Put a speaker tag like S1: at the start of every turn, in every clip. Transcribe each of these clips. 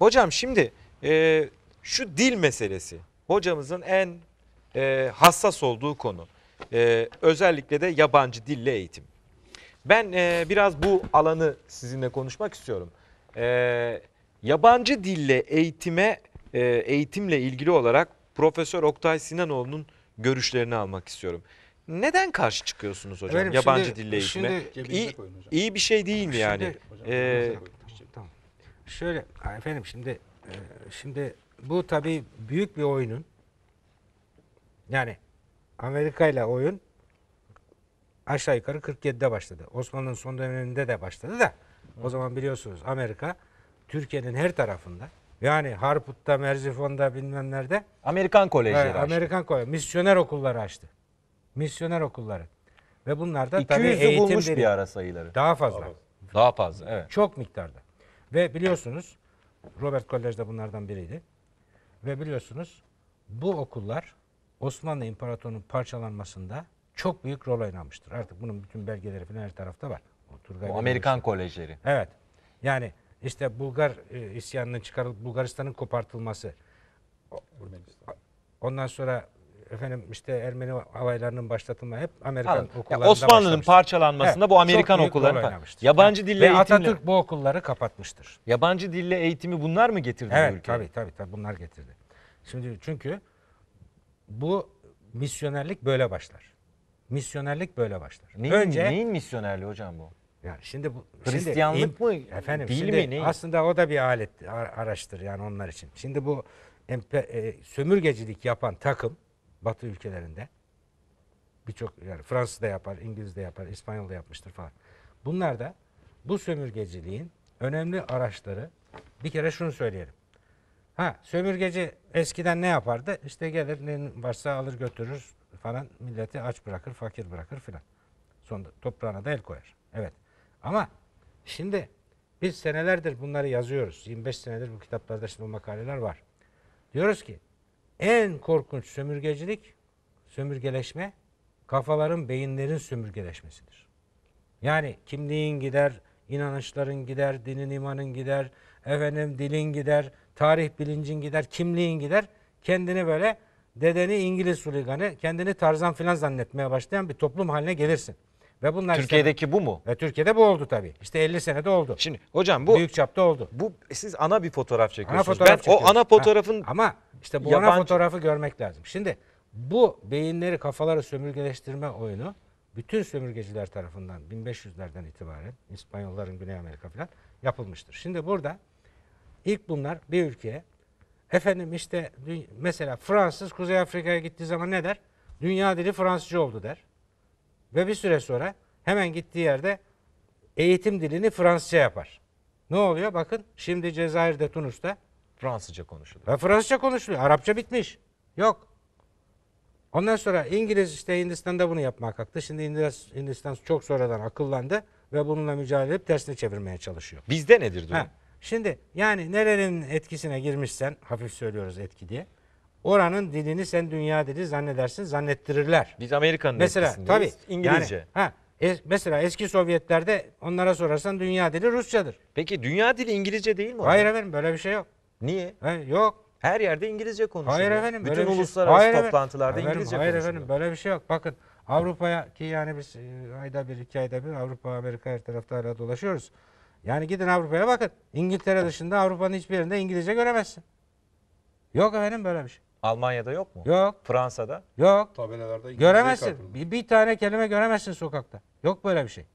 S1: Hocam şimdi e, şu dil meselesi hocamızın en e, hassas olduğu konu. E, özellikle de yabancı dille eğitim. Ben e, biraz bu alanı sizinle konuşmak istiyorum. E, yabancı dille eğitime e, eğitimle ilgili olarak Profesör Oktay Sinanoğlu'nun görüşlerini almak istiyorum. Neden karşı çıkıyorsunuz hocam Efendim, yabancı şimdi, dille eğitime? Şimdi, iyi, iyi bir şey değil mi yani? Hocam, ee,
S2: Şöyle efendim şimdi e, şimdi bu tabii büyük bir oyunun yani Amerika ile oyun aşağı yukarı 47'de başladı. Osmanlı'nın son döneminde de başladı da o zaman biliyorsunuz Amerika Türkiye'nin her tarafında yani Harput'ta, Merzifon'da bilmem nerede Amerikan kolejleri evet, açtı. Amerikan kolejleri, misyoner okulları açtı. Misyoner okulları. Ve bunlar da tabii eğitim bulmuş bir ara
S1: sayıları. Daha fazla. Daha fazla evet.
S2: Çok miktarda. Ve biliyorsunuz Robert Kolej de bunlardan biriydi. Ve biliyorsunuz bu okullar Osmanlı İmparatorluğu'nun parçalanmasında çok büyük rol oynamıştır. Artık bunun bütün belgeleri falan her tarafta var. O Turgay Amerikan işte. kolejleri. Evet. Yani işte Bulgar e, isyanının çıkarılıp Bulgaristan'ın kopartılması. Ondan sonra efendim işte Ermeni havalarının başlatılma hep Amerikan Anladım. okullarında yani Osmanlı'nın parçalanmasında evet, bu Amerikan okulları oynamıştır. Yabancı dille Ve eğitimle Atatürk bu okulları
S1: kapatmıştır. Yabancı dille eğitimi bunlar mı getirdi evet, bu ülkeye? Evet
S2: tabii tabii bunlar getirdi. Şimdi çünkü bu misyonerlik böyle başlar. Misyonerlik böyle başlar. Neyin, Önce neyin misyonerliği hocam bu? Yani şimdi bu Hristiyanlık şimdi, mı? Efendim değil şimdi mi? Neyin? Aslında o da bir alet araçtır yani onlar için. Şimdi bu e, sömürgecilik yapan takım Batı ülkelerinde. Birçok yani Fransız da yapar, İngiliz de yapar, İspanyol da yapmıştır falan. Bunlar da bu sömürgeciliğin önemli araçları bir kere şunu söyleyelim. Ha sömürgeci eskiden ne yapardı? İşte gelir ne varsa alır götürür falan milleti aç bırakır, fakir bırakır filan. Sonra toprağına da el koyar. Evet. Ama şimdi biz senelerdir bunları yazıyoruz. 25 senedir bu kitaplarda şimdi bu makaleler var. Diyoruz ki en korkunç sömürgecilik, sömürgeleşme kafaların, beyinlerin sömürgeleşmesidir. Yani kimliğin gider, inanışların gider, dinin imanın gider, efendim dilin gider, tarih bilincin gider, kimliğin gider. Kendini böyle dedeni İngiliz huliganı, kendini Tarzan filan zannetmeye başlayan bir toplum haline gelirsin. Ve bunlar Türkiye'deki işte, bu mu? Ve Türkiye'de bu oldu tabii. İşte 50 senede oldu. Şimdi hocam bu büyük çapta oldu. Bu siz ana bir fotoğraf çekiyorsunuz. Ana fotoğraf ben çekiyoruz. o ana fotoğrafın ha, ama işte bu yabancı... ana fotoğrafı görmek lazım. Şimdi bu beyinleri kafaları sömürgeleştirme oyunu bütün sömürgeciler tarafından 1500'lerden itibaren İspanyolların Güney Amerika falan yapılmıştır. Şimdi burada ilk bunlar bir ülkeye efendim işte mesela Fransız Kuzey Afrika'ya gittiği zaman ne der? Dünya dili Fransızca oldu der. Ve bir süre sonra hemen gittiği yerde eğitim dilini Fransızca yapar. Ne oluyor? Bakın şimdi Cezayir'de, Tunus'ta Fransızca konuşuluyor. Ve Fransızca konuşuluyor. Arapça bitmiş. Yok. Ondan sonra İngiliz işte Hindistan'da bunu yapmak kalktı. Şimdi Hindistan çok sonradan akıllandı ve bununla mücadele edip tersine çevirmeye çalışıyor.
S1: Bizde nedir durum?
S2: şimdi yani nerenin etkisine girmişsen hafif söylüyoruz etki diye. Oranın dilini sen dünya dili zannedersin zannettirirler. Biz Amerika'nın mesela tabii İngilizce. Yani, ha, es, mesela eski Sovyetlerde onlara sorarsan dünya dili Rusçadır. Peki dünya dili İngilizce değil mi? Hayır efendim böyle bir şey yok. Niye? He, yok. Her yerde İngilizce konuşuluyor. Hayır efendim. Bütün böyle şey- uluslararası şey. hayır toplantılarda efendim, İngilizce hayır konuşuluyor. Hayır efendim böyle bir şey yok. Bakın Avrupa'ya ki yani biz e, ayda bir iki ayda bir Avrupa Amerika her tarafta hala dolaşıyoruz. Yani gidin Avrupa'ya bakın. İngiltere dışında Avrupa'nın hiçbir yerinde İngilizce göremezsin. Yok efendim böyle bir şey.
S1: Almanya'da yok mu? Yok. Fransa'da?
S2: Yok. Tabelalarda göremezsin. Bir, bir tane kelime göremezsin sokakta. Yok böyle bir şey.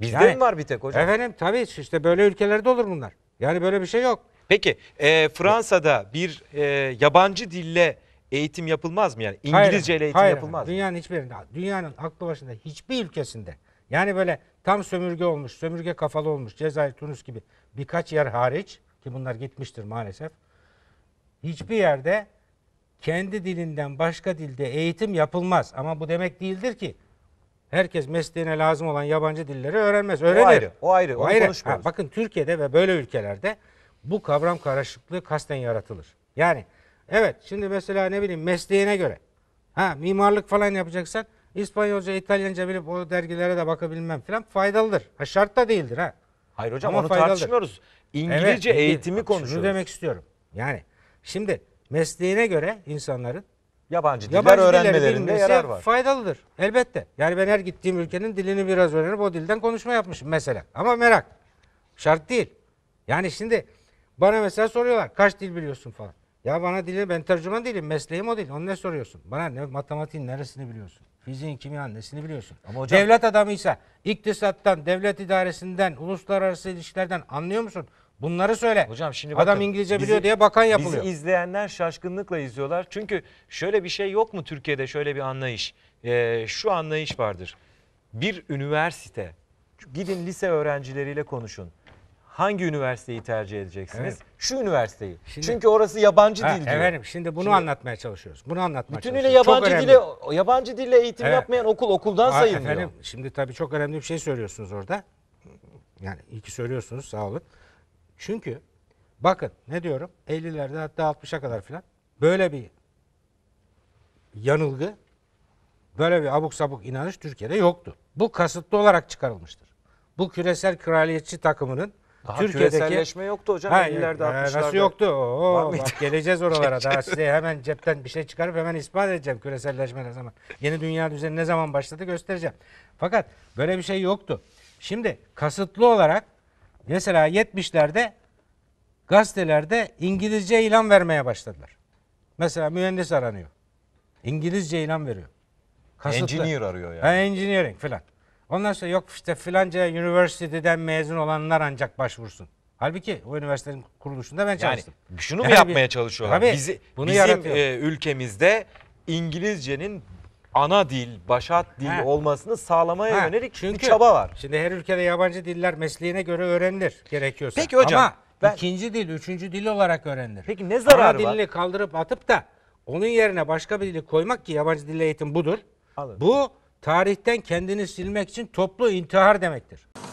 S2: Bizde yani, mi var bir tek hocam? Efendim tabii işte böyle ülkelerde olur bunlar. Yani böyle bir şey yok. Peki
S1: e, Fransa'da bir e, yabancı dille eğitim yapılmaz mı yani? İngilizce ile eğitim hayır, yapılmaz hayır.
S2: mı? Dünyanın hiçbirinde, dünyanın aklı başında hiçbir ülkesinde yani böyle tam sömürge olmuş, sömürge kafalı olmuş Cezayir, Tunus gibi birkaç yer hariç ki bunlar gitmiştir maalesef. Hiçbir yerde kendi dilinden başka dilde eğitim yapılmaz. Ama bu demek değildir ki herkes mesleğine lazım olan yabancı dilleri öğrenmez. Öğrenir. O ayrı. O ayrı. O ayrı. Ha, bakın Türkiye'de ve böyle ülkelerde bu kavram karışıklığı kasten yaratılır. Yani evet şimdi mesela ne bileyim mesleğine göre ha mimarlık falan yapacaksan İspanyolca, İtalyanca bilip o dergilere de bakabilmem falan faydalıdır. Ha şart da değildir ha. Hayır hocam Ama onu faydalıdır. tartışmıyoruz. İngilizce evet, eğitimi değil. konuşuyoruz. Şunu demek istiyorum. Yani şimdi mesleğine göre insanların yabancı diller yabancı öğrenmelerinde yarar var. Faydalıdır elbette. Yani ben her gittiğim ülkenin dilini biraz öğrenip o dilden konuşma yapmışım mesela. Ama merak şart değil. Yani şimdi bana mesela soruyorlar kaç dil biliyorsun falan. Ya bana dili ben tercüman değilim. Mesleğim o değil. Onu ne soruyorsun? Bana ne matematiğin neresini biliyorsun? Fiziğin, kimyanın nesini biliyorsun? Ama hocam... Devlet adamıysa iktisattan, devlet idaresinden, uluslararası ilişkilerden anlıyor musun? Bunları söyle. Hocam şimdi bakın, adam İngilizce bizi, biliyor diye bakan yapılıyor. Bizi
S1: izleyenler şaşkınlıkla izliyorlar. Çünkü şöyle bir şey yok mu Türkiye'de şöyle bir anlayış? Ee, şu anlayış vardır. Bir üniversite gidin lise öğrencileriyle konuşun hangi üniversiteyi tercih edeceksiniz? Evet. Şu üniversiteyi.
S2: Şimdi, Çünkü orası yabancı ha, dil diyor. Efendim şimdi bunu şimdi, anlatmaya çalışıyoruz. Bunu anlatmaya bütünüyle çalışıyoruz. Bütünüyle yabancı dile yabancı dille eğitim evet. yapmayan okul okuldan ha, sayılmıyor. Efendim şimdi tabii çok önemli bir şey söylüyorsunuz orada. Yani iyi ki söylüyorsunuz sağ olun. Çünkü bakın ne diyorum 50'lerde hatta 60'a kadar filan böyle bir yanılgı böyle bir abuk sabuk inanış Türkiye'de yoktu. Bu kasıtlı olarak çıkarılmıştır. Bu küresel kraliyetçi takımının daha Türkiye'deki... küreselleşme yoktu hocam. Ha, 50'lerde 60'larda. Nasıl yoktu? Oo, bak geleceğiz oralara. Daha size hemen cepten bir şey çıkarıp hemen ispat edeceğim küreselleşme ne zaman. Yeni dünya düzeni ne zaman başladı göstereceğim. Fakat böyle bir şey yoktu. Şimdi kasıtlı olarak mesela 70'lerde gazetelerde İngilizce ilan vermeye başladılar. Mesela mühendis aranıyor. İngilizce ilan veriyor. Kasıtlı. Engineer arıyor yani. Ha, engineering falan. Ondan sonra yok işte filanca üniversiteden mezun olanlar ancak başvursun. Halbuki o üniversitenin kuruluşunda ben yani, çalıştım. Şunu mu yani yapmaya bir, çalışıyorlar? Tabii, Bizi, bunu bizim yaratıyor. e,
S1: ülkemizde İngilizcenin
S2: ana dil, başat dil ha. olmasını sağlamaya ha. yönelik Çünkü, bir çaba var. Şimdi her ülkede yabancı diller mesleğine göre öğrenilir gerekiyorsa. Peki hocam. Ama ben... ikinci dil, üçüncü dil olarak öğrenilir. Peki ne zararı ana var? Ana dilini kaldırıp atıp da onun yerine başka bir dili koymak ki yabancı dil eğitim budur. Alın. Bu tarihten kendini silmek için toplu intihar demektir.